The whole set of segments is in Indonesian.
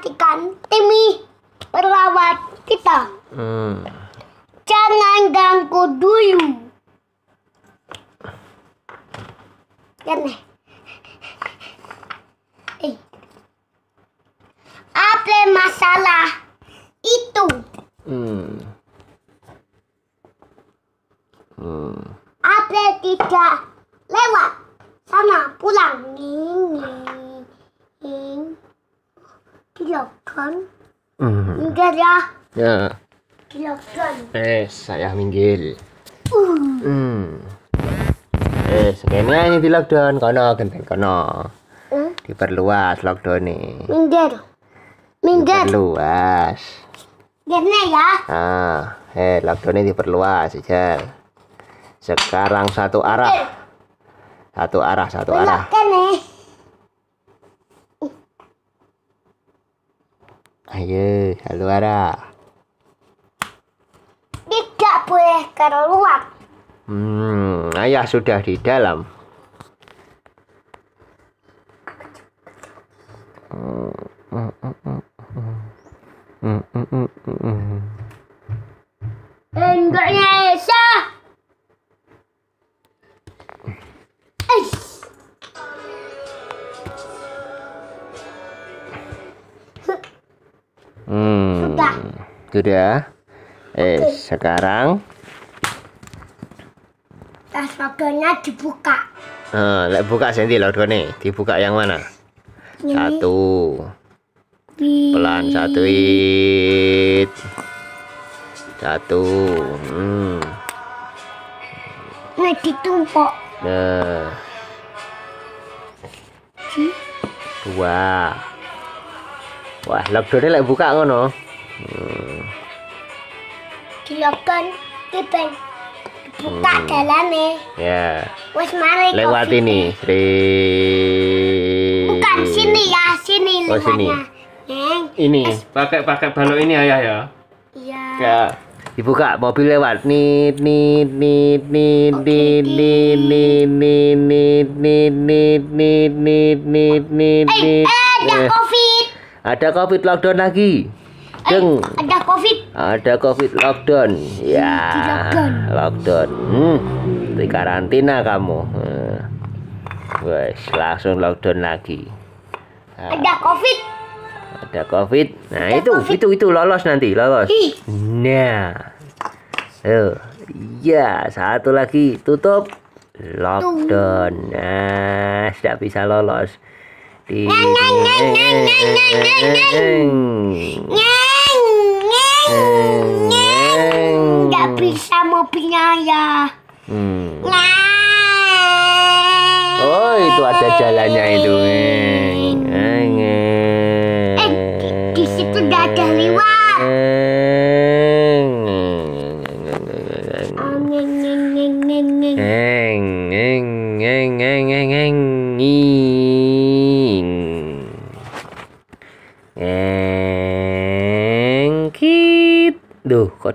perhatikan Timmy perawat kita. Hmm. Jangan ganggu dulu. Jangan. Ya, eh. Apa masalah itu? Hmm. Hmm. Apa tidak lewat sana pulang ini? Dokon. Hmm. Minggir ya. Ya. Dokon. Eh, saya minggir. Uh. Hmm. Eh, sekena ini di lockdown kono genteng kono. Hmm? Diperluas lockdown ini Minggir. Minggir. Diperluas. Gini ya. Ah, eh lockdown ini diperluas, Ijal. Sekarang satu arah. Satu arah, satu arah. nih. Ayo, keluar. Tidak boleh keluar. Hmm, ayah sudah di dalam. sudah eh Oke. sekarang tas lodonya dibuka nah, lek buka sendiri lodone dibuka yang mana Ini. satu Di... pelan satu it satu hmm. nah ditumpuk nah dua wah lockdownnya lek buka ngono hmm dilopen tipen buka hmm. jalannya ya wes mari lewat ini Sri bukan sini ya sini oh, lewatnya. sini. Neng. ini pakai pakai balok ini ayah ya iya ya dibuka mobil lewat nit nit nit nit nit nit nit nit nit nit nit nit nit nit nit nit ada covid ada covid lockdown lagi Eh, Deng. Eh, ada covid. Ada covid lockdown. Ya. Di lockdown. Lockdown. Hmm. Di karantina kamu. Hmm. Wes, langsung lockdown lagi. Nah. Ada covid. Ada covid. Nah, ada itu COVID. itu itu lolos nanti, lolos. Hi. Nah. ya satu lagi tutup lockdown. Nah, tidak bisa lolos. Di... Neng, neng, neng, neng, neng, neng, neng. Nggak hmm. bisa mobilnya ya. Hmm. Oh itu ada jalannya itu. Neng.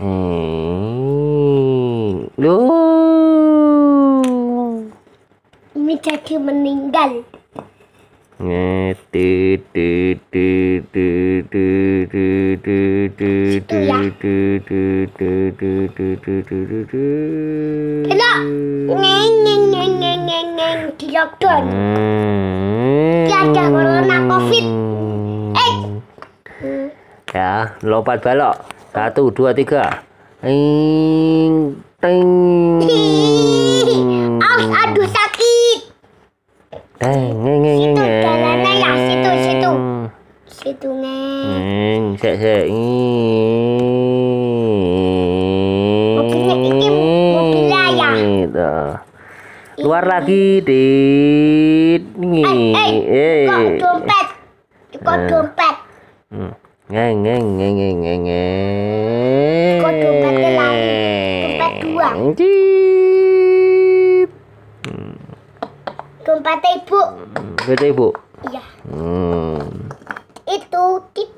Hmm. Loh. Ini caca meninggal. Tidak. Neng neng neng neng neng neng di lockdown. Tiada corona covid. Eh. Ya, lompat balok. Satu, dua, tiga. Ting, ting. aduh sakit. ting ting ting ting ting Situ, ting ting ting ting ting ting ting ting ting ting ting ting ting ting ting ting Bangkit. Hmm. teh ibu. teh ibu. Iya. Hmm. Itu tip.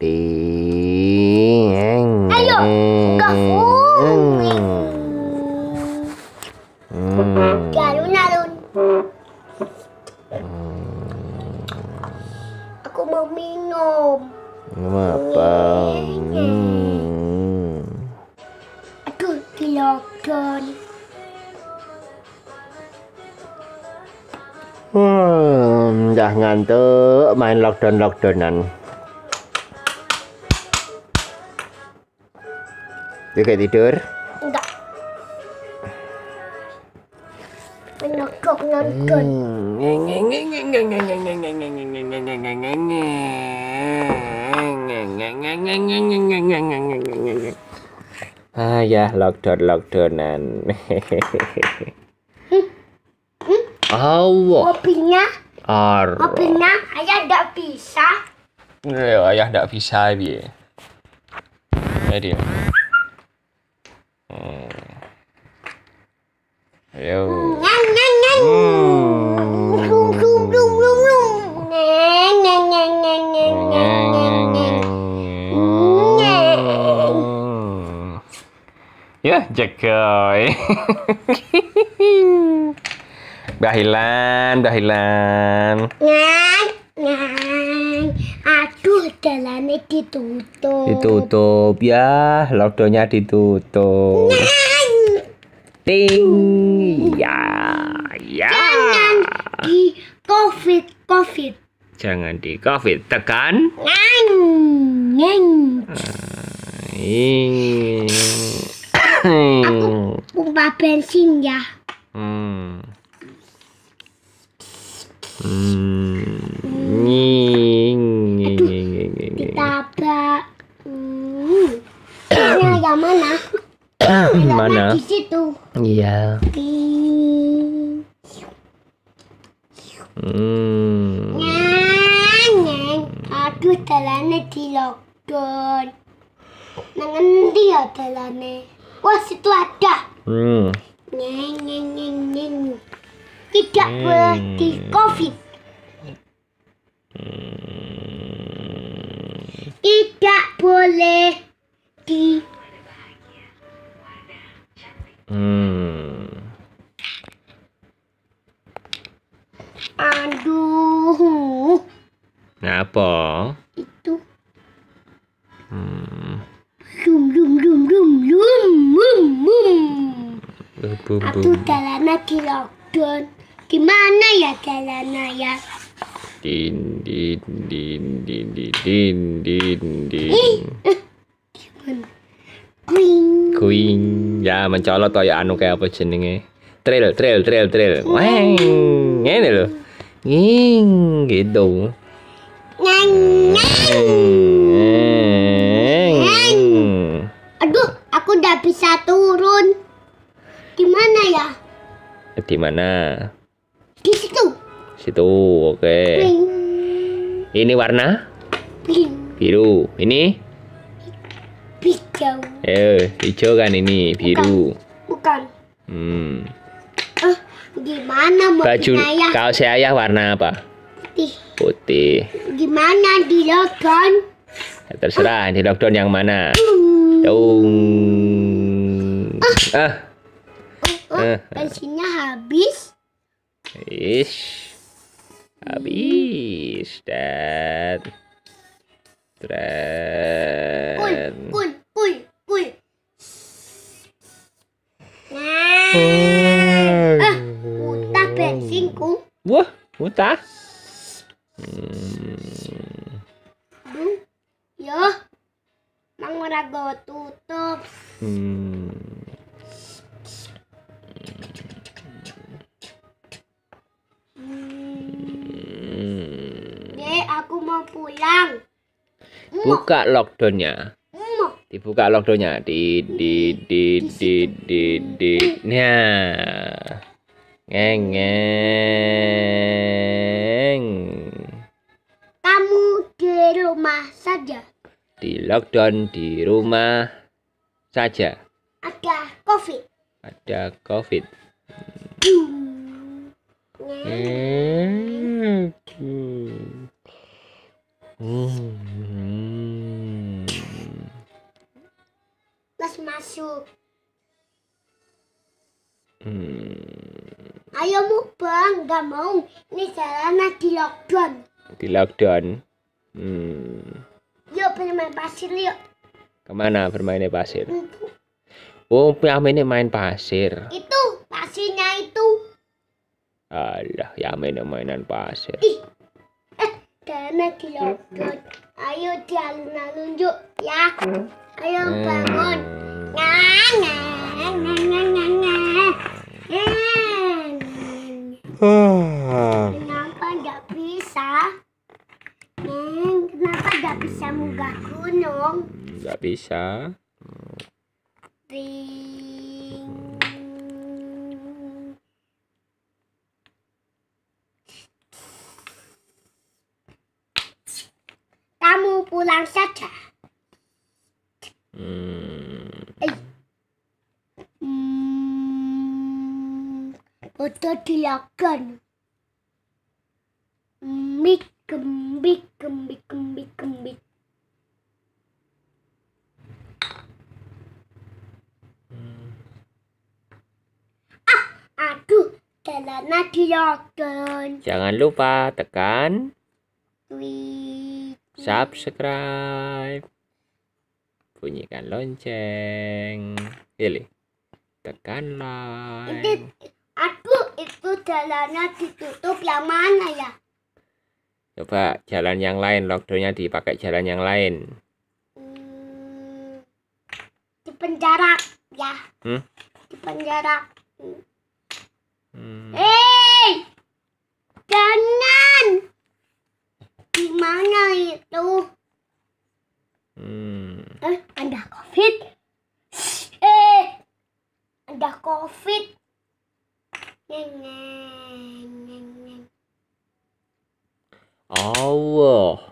Ting. Ayo, enggak hmm. galun hmm. Aku mau minum. Minum apa? con Dạ ngàn tớ mày lọc trần lọc trần anh Juga tidur? Enggak. Menekuk nonton. Hmm. Ah ya, lockdown lockdownan. Allah. Kopinya? Ar. Kopinya ayah tidak bisa. Iya, ya, ayah tidak bisa bi. Jadi. Hmm. Yo. Hmm. hmm. Jokowi. bahilan, bahilan. Nyan, nyan. Aduh, jalannya ditutup. Ditutup ya, lockdownnya ditutup. Nyan. Ting, ya, ya. Jangan di covid, covid. Jangan di covid, tekan. Nyan, nyan. Nah, Hmm. aku pompa bensin ya hmm. Hmm. Aduh, ditabrak. Hmm. Ini yang mana? mana? Di situ. Iya. tidak hmm. boleh di covid hmm. tidak boleh di hmm. aduh apa itu hmm. Aku di lockdown. Gimana ya jalannya? Ya? Din din din din din din din din. Eh, Kuing. Kuing. Ya mencolot toh ya anu kayak apa jenenge? Trail, trail, trail, trail. Weng. Ngene lho. Nging gitu. Nang. Aduh, aku udah bisa turun. Di mana ya? Di mana? Situ, oke. Okay. Ini warna biru. Ini hijau. Eh, hijau kan ini biru. Bukan. Bukan. Hmm. Eh, gimana mau Baju saya saya ayah warna apa? Putih. Putih. Gimana di lockdown? Ya, terserah ah. di lockdown yang mana. Hmm. Dong. Ah. Ah. Oh, oh, ah. bensinnya habis. Ish. Abi işte. Tren. Uy, uy, uy, Ah, tá, pé, cinco. Ué, um buka lockdownnya dibuka lockdownnya di di di di di di nya ngengeng kamu di rumah saja di lockdown di rumah saja ada covid ada covid hmm. nggak mau ini selama di lockdown di lockdown hmm. yuk bermain pasir yuk kemana bermainnya pasir oh oh ini main pasir itu pasirnya itu alah Yamin mainan pasir Ih. karena eh, di lockdown ayo di alun-alun yuk ya ayo hmm. bangun hmm. Nah, nah, nah, nah, nah, nah. Ah. kenapa nggak bisa? Hmm, kenapa nggak bisa munggah gunung? Nggak bisa. Kamu pulang saja. Hmm. Eh. Hmm untuk dilakukan kembik kembik kembik kembik kembik hmm. ah aduh celana dilakukan jangan lupa tekan Tweet. subscribe bunyikan lonceng pilih tekan like jalannya ditutup yang mana ya? Coba jalan yang lain, lockdownnya dipakai jalan yang lain. Hmm, di penjara ya. Hmm? Di penjara. Hmm. Hei, jangan. Di mana itu? Hmm. Eh, ada covid. Eh, ada covid. Allah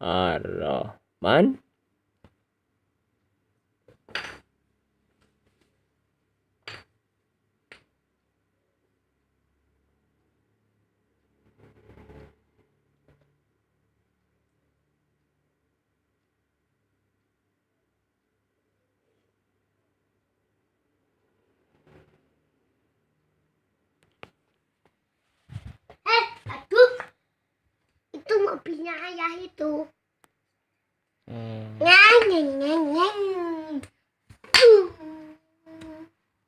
Ar-Rahman mobilnya ayah itu hmm. Nyeng, nyeng, nyeng.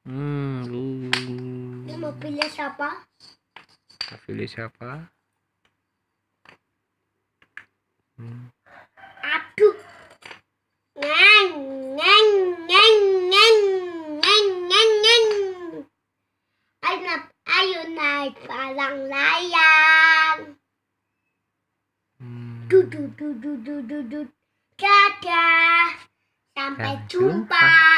hmm. ini mobilnya siapa mobilnya siapa hmm. Dadah. Sampai jumpa.